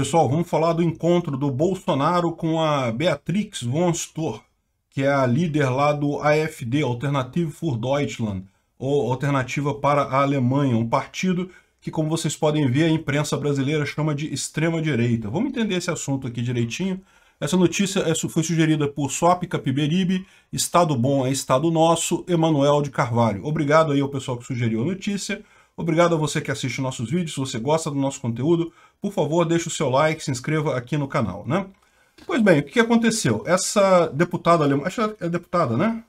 Pessoal, vamos falar do encontro do Bolsonaro com a Beatrix von Stor, que é a líder lá do AFD, Alternative für Deutschland, ou Alternativa para a Alemanha, um partido que, como vocês podem ver, a imprensa brasileira chama de extrema-direita. Vamos entender esse assunto aqui direitinho. Essa notícia é foi sugerida por Swap Capiberibe, Estado Bom é Estado Nosso, Emanuel de Carvalho. Obrigado aí ao pessoal que sugeriu a notícia. Obrigado a você que assiste nossos vídeos, se você gosta do nosso conteúdo, por favor, deixe o seu like, se inscreva aqui no canal, né? Pois bem, o que aconteceu? Essa deputada alemã, acho que é deputada, né?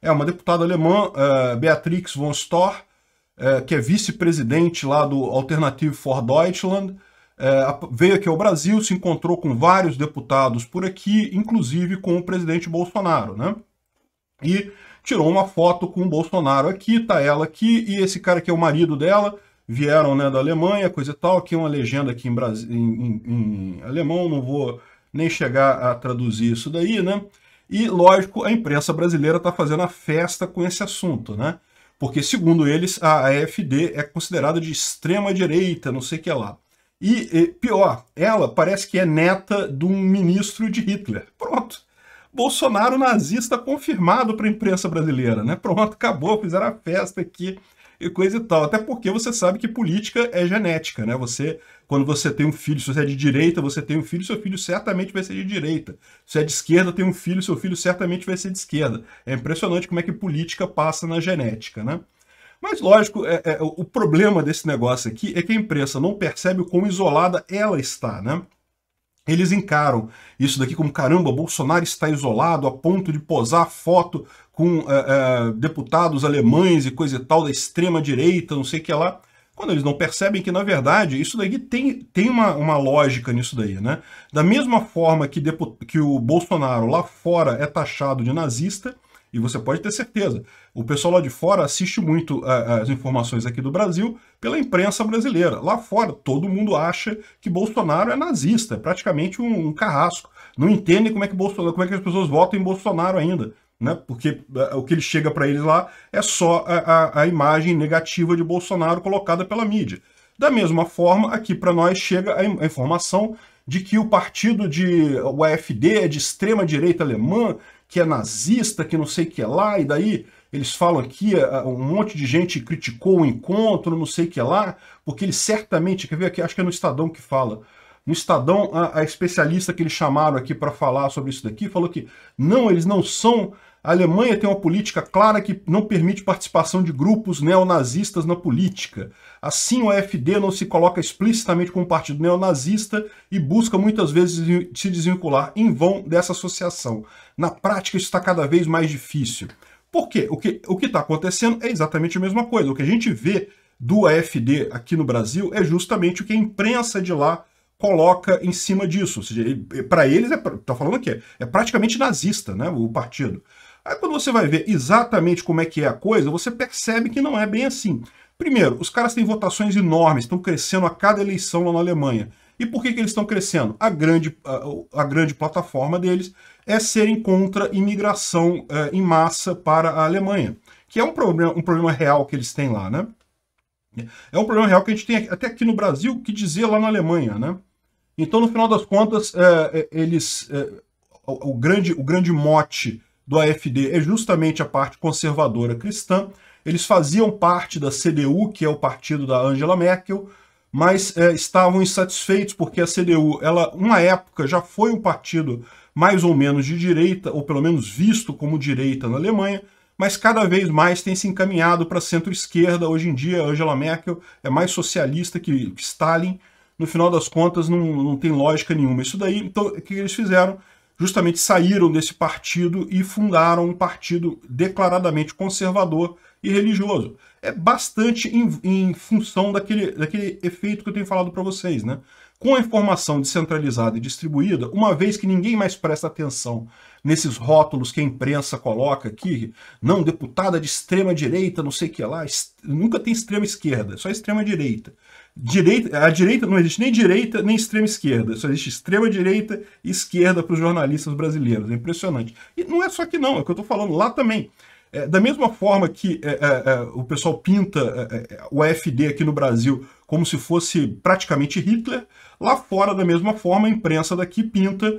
É uma deputada alemã, eh, Beatrix von Storr, eh, que é vice-presidente lá do Alternative for Deutschland, eh, veio aqui ao Brasil, se encontrou com vários deputados por aqui, inclusive com o presidente Bolsonaro, né? E tirou uma foto com o Bolsonaro aqui, tá ela aqui, e esse cara que é o marido dela, vieram né, da Alemanha, coisa e tal, aqui é uma legenda aqui em, Bras... Em, em, em, alemão, não vou nem chegar a traduzir isso daí, né? E, lógico, a imprensa brasileira está fazendo a festa com esse assunto, né? Porque, segundo eles, a AFD é considerada de extrema-direita, não sei o que lá. E, e, pior, ela parece que é neta de um ministro de Hitler. Pronto. Bolsonaro nazista confirmado para a imprensa brasileira, né? Pronto, acabou, fizeram a festa aqui e coisa e tal. Até porque você sabe que política é genética, né? Você, quando você tem um filho, se você é de direita, você tem um filho, seu filho certamente vai ser de direita. Se é de esquerda, tem um filho, seu filho certamente vai ser de esquerda. É impressionante como é que política passa na genética, né? Mas, lógico, é, é, o problema desse negócio aqui é que a imprensa não percebe o quão isolada ela está, né? Eles encaram isso daqui como caramba, Bolsonaro está isolado a ponto de posar foto com eh, eh, deputados alemães e coisa e tal da extrema direita, não sei o que lá. Quando eles não percebem que, na verdade, isso daqui tem, tem uma, uma lógica nisso daí, né? Da mesma forma que, que o Bolsonaro lá fora é taxado de nazista, e você pode ter certeza. O pessoal lá de fora assiste muito é, é, as informações aqui do Brasil pela imprensa brasileira. Lá fora, todo mundo acha que Bolsonaro é nazista, é praticamente um, um carrasco. Não entende como é que Bolsonaro, como é que as pessoas votam em Bolsonaro ainda. Né? Porque é, o que ele chega para eles lá é só a, a, a imagem negativa de Bolsonaro colocada pela mídia. Da mesma forma, aqui para nós chega a, a informação de que o partido de UFD é de extrema direita alemã, que é nazista, que não sei o que é lá, e daí eles falam aqui, é, é, um monte de gente criticou o encontro, não sei o que é lá, porque ele certamente, quer ver aqui, acho que é no Estadão que fala, no Estadão, a, a especialista que eles chamaram aqui para falar sobre isso daqui falou que não, eles não são. A Alemanha tem uma política clara que não permite participação de grupos neonazistas na política. Assim, o AfD não se coloca explicitamente como partido neonazista e busca muitas vezes se desvincular em vão dessa associação. Na prática, isso está cada vez mais difícil. Por quê? O que o está acontecendo é exatamente a mesma coisa. O que a gente vê do AfD aqui no Brasil é justamente o que a imprensa de lá coloca em cima disso. ou seja, eh, Para eles, está é, tá falando o quê? é praticamente nazista né, o partido. Aí quando você vai ver exatamente como é que é a coisa, você percebe que não é bem assim. Primeiro, os caras têm votações enormes, estão crescendo a cada eleição lá na Alemanha. E por que, que eles estão crescendo? A grande, a, a, grande plataforma deles é serem contra imigração eh, em massa para a Alemanha, que é um problema, um problema real que eles têm lá, né? É um problema real que a gente tem até aqui no Brasil que dizer lá na Alemanha, né? Então, no final das contas, é, é, eles, é, o, o, grande, o grande mote do AFD é justamente a parte conservadora cristã. Eles faziam parte da CDU, que é o partido da Angela Merkel, mas é, estavam insatisfeitos porque a CDU, ela, uma época, já foi um partido mais ou menos de direita, ou pelo menos visto como direita na Alemanha, mas cada vez mais tem se encaminhado para centro-esquerda. Hoje em dia, Angela Merkel é mais socialista que Stalin, no final das contas não, não tem lógica nenhuma. Isso daí, então, o que eles fizeram? Justamente saíram desse partido e fundaram um partido declaradamente conservador e religioso. É bastante em, em função daquele, daquele efeito que eu tenho falado para vocês, né? com a informação descentralizada e distribuída, uma vez que ninguém mais presta atenção nesses rótulos que a imprensa coloca aqui, não, deputada de extrema direita, não sei o que lá, nunca tem extrema esquerda, só extrema direita. Direita, a direita não existe nem direita nem extrema esquerda, só existe extrema direita e esquerda para os jornalistas brasileiros. É impressionante. E não é só aqui não, é o que eu estou falando lá também. É, da mesma forma que é, é, é o pessoal pinta é, o AFD aqui no Brasil como se fosse praticamente Hitler, lá fora, da mesma forma, a imprensa daqui pinta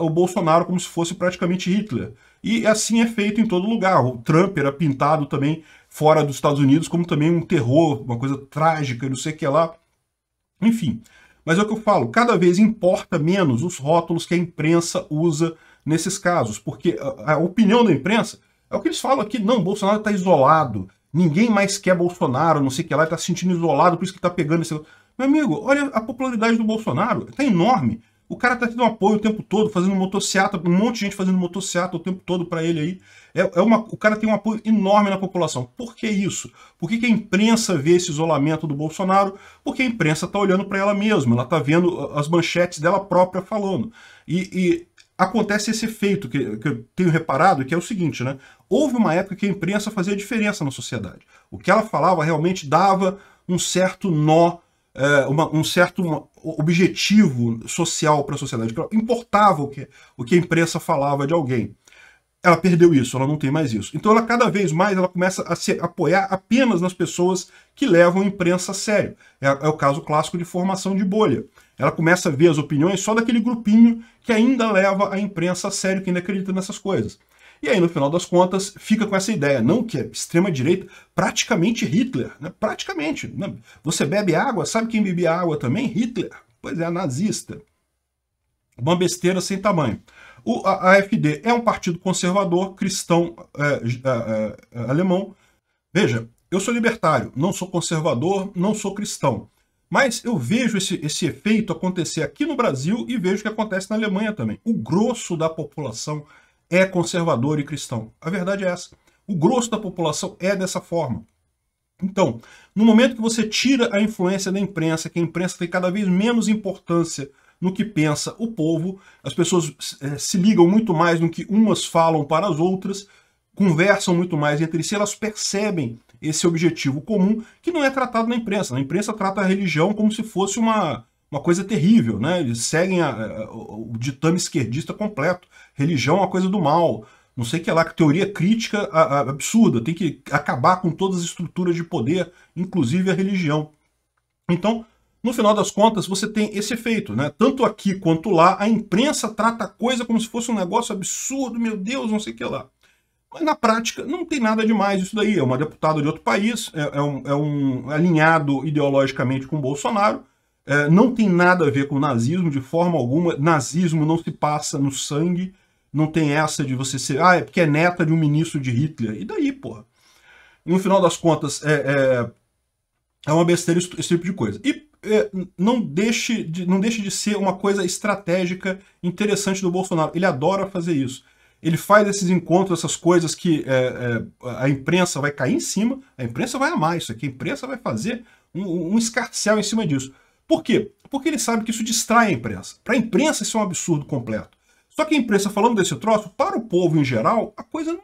o Bolsonaro como se fosse praticamente Hitler. E assim é feito em todo lugar. O Trump era pintado também fora dos Estados Unidos como também um terror, uma coisa trágica, não sei o que lá. Enfim, mas é o que eu falo, cada vez importa menos os rótulos que a imprensa usa nesses casos, porque a, a opinião da imprensa é o que eles falam aqui, não, Bolsonaro está isolado, ninguém mais quer Bolsonaro, não sei o que lá, está se sentindo isolado, por isso que está pegando esse... Meu amigo, olha a popularidade do Bolsonaro, está enorme. O cara tá tendo apoio o tempo todo, fazendo motociata, um monte de gente fazendo motociata o tempo todo para ele aí. É, é, uma, o cara tem um apoio enorme na população. Por que isso? Por que, que a imprensa vê esse isolamento do Bolsonaro? Porque a imprensa tá olhando para ela mesma, ela tá vendo as manchetes dela própria falando. E, e acontece esse efeito que, que eu tenho reparado, que é o seguinte, né? Houve uma época que a imprensa fazia diferença na sociedade. O que ela falava realmente dava um certo nó, é, uma, um certo objetivo social para a sociedade. Importava o que, o que a imprensa falava de alguém. Ela perdeu isso, ela não tem mais isso. Então ela cada vez mais ela começa a se apoiar apenas nas pessoas que levam a imprensa a sério. É, é o caso clássico de formação de bolha. Ela começa a ver as opiniões só daquele grupinho que ainda leva a imprensa a sério, que ainda acredita nessas coisas. E aí, no final das contas, fica com essa ideia, não que é extrema-direita, praticamente Hitler, né? praticamente. Né? Você bebe água, sabe quem bebe água também? Hitler. Pois é, nazista. Uma besteira sem tamanho. O AFD é um partido conservador, cristão, é, é, é, é, alemão. Veja, eu sou libertário, não sou conservador, não sou cristão. Mas eu vejo esse, esse efeito acontecer aqui no Brasil e vejo que acontece na Alemanha também. O grosso da população é conservador e cristão. A verdade é essa. O grosso da população é dessa forma. Então, no momento que você tira a influência da imprensa, que a imprensa tem cada vez menos importância no que pensa o povo, as pessoas eh, se ligam muito mais no que umas falam para as outras, conversam muito mais entre si, elas percebem esse objetivo comum que não é tratado na imprensa. Na imprensa trata a religião como se fosse uma, uma coisa terrível, né? Eles seguem a, a, o ditame esquerdista completo. Religião é uma coisa do mal. Não sei que é lá, que teoria crítica a, absurda. Tem que acabar com todas as estruturas de poder, inclusive a religião. Então, no final das contas, você tem esse efeito, né? Tanto aqui quanto lá, a imprensa trata a coisa como se fosse um negócio absurdo, meu Deus, não sei o que lá. Mas na prática, não tem nada demais isso daí. É uma deputada de outro país, é, é, um, é um, alinhado ideologicamente com Bolsonaro, é, não tem nada a ver com nazismo de forma alguma. Nazismo não se passa no sangue, não tem essa de você ser, ah, é porque é neta de um ministro de Hitler. E daí, porra? No final das contas, é, é, é uma besteira esse tipo de coisa. E é, não, deixe de, não deixe de ser uma coisa estratégica interessante do Bolsonaro. Ele adora fazer isso ele faz esses encontros, essas coisas que é, é, a imprensa vai cair em cima, a imprensa vai amar isso aqui, a imprensa vai fazer um, um escarcel em cima disso. Por quê? Porque ele sabe que isso distrai a imprensa. Para a imprensa isso é um absurdo completo. Só que a imprensa falando desse troço, para o povo em geral, a coisa não...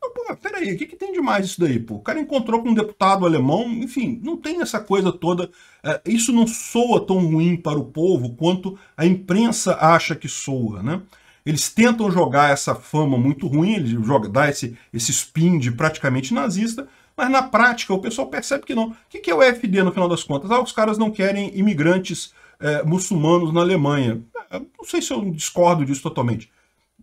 não pô, peraí, o que, que tem de mais isso daí, pô? O cara encontrou com um deputado alemão, enfim, não tem essa coisa toda. É, isso não soa tão ruim para o povo quanto a imprensa acha que soa, né? Eles tentam jogar essa fama muito ruim, eles jogam, dá esse, esse spin de praticamente nazista, mas na prática o pessoal percebe que não. O que é o FD no final das contas? Ah, os caras não querem imigrantes é, muçulmanos na Alemanha. Não sei se eu discordo disso totalmente.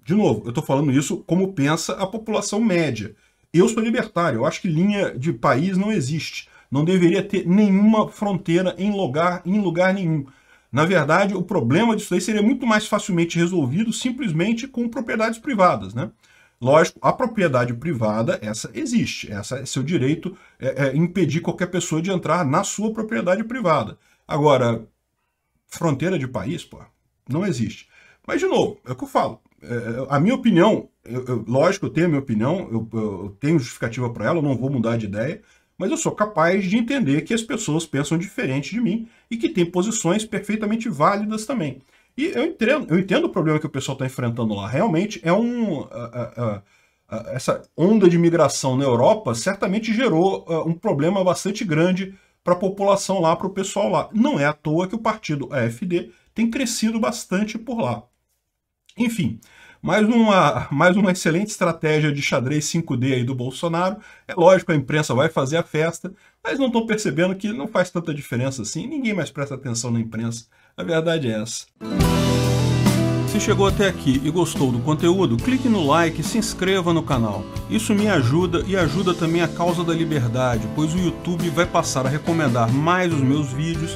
De novo, eu estou falando isso como pensa a população média. Eu sou libertário, eu acho que linha de país não existe. Não deveria ter nenhuma fronteira em lugar, em lugar nenhum. Na verdade, o problema disso aí seria muito mais facilmente resolvido simplesmente com propriedades privadas, né? Lógico, a propriedade privada, essa existe, essa é seu direito é, é impedir qualquer pessoa de entrar na sua propriedade privada. Agora, fronteira de país, pô, não existe. Mas, de novo, é o que eu falo. É, a minha opinião, eu, eu, lógico, eu tenho a minha opinião, eu, eu tenho justificativa para ela, eu não vou mudar de ideia, mas eu sou capaz de entender que as pessoas pensam diferente de mim e que tem posições perfeitamente válidas também. E eu entendo, eu entendo o problema que o pessoal está enfrentando lá. Realmente é um. essa onda de migração na Europa certamente gerou um problema bastante grande para a população lá, para o pessoal lá. Não é à toa que o partido AFD tem crescido bastante por lá. Enfim, mais uma, mais uma excelente estratégia de xadrez 5D aí do Bolsonaro. É lógico, a imprensa vai fazer a festa, mas não estão percebendo que não faz tanta diferença assim. Ninguém mais presta atenção na imprensa. A verdade é essa. Se chegou até aqui e gostou do conteúdo, clique no like e se inscreva no canal. Isso me ajuda e ajuda também a causa da liberdade, pois o YouTube vai passar a recomendar mais os meus vídeos